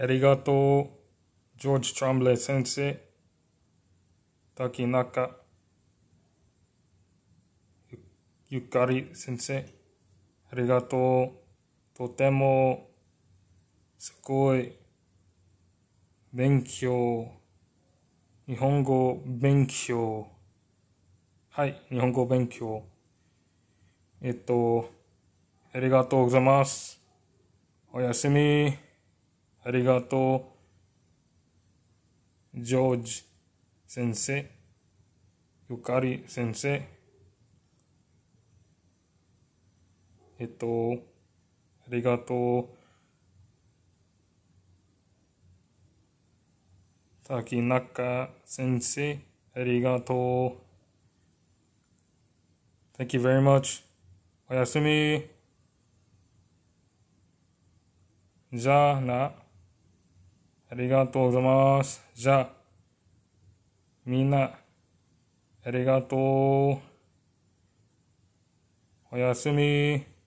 ありがとう、ジョージ・トランブレー先生。滝中ゆかり先生。ありがとう。とても、すごい、勉強。日本語勉強。はい、日本語勉強。えっと、ありがとうございます。おやすみ。ありがとう。ジョージ先生、ゆかり先生、えっと、ありがとう。さきなか先生、ありがとう。Thank you very much. おやすみ。じゃあな。ありがとうございます。じゃあ、みんな、ありがとう。おやすみ。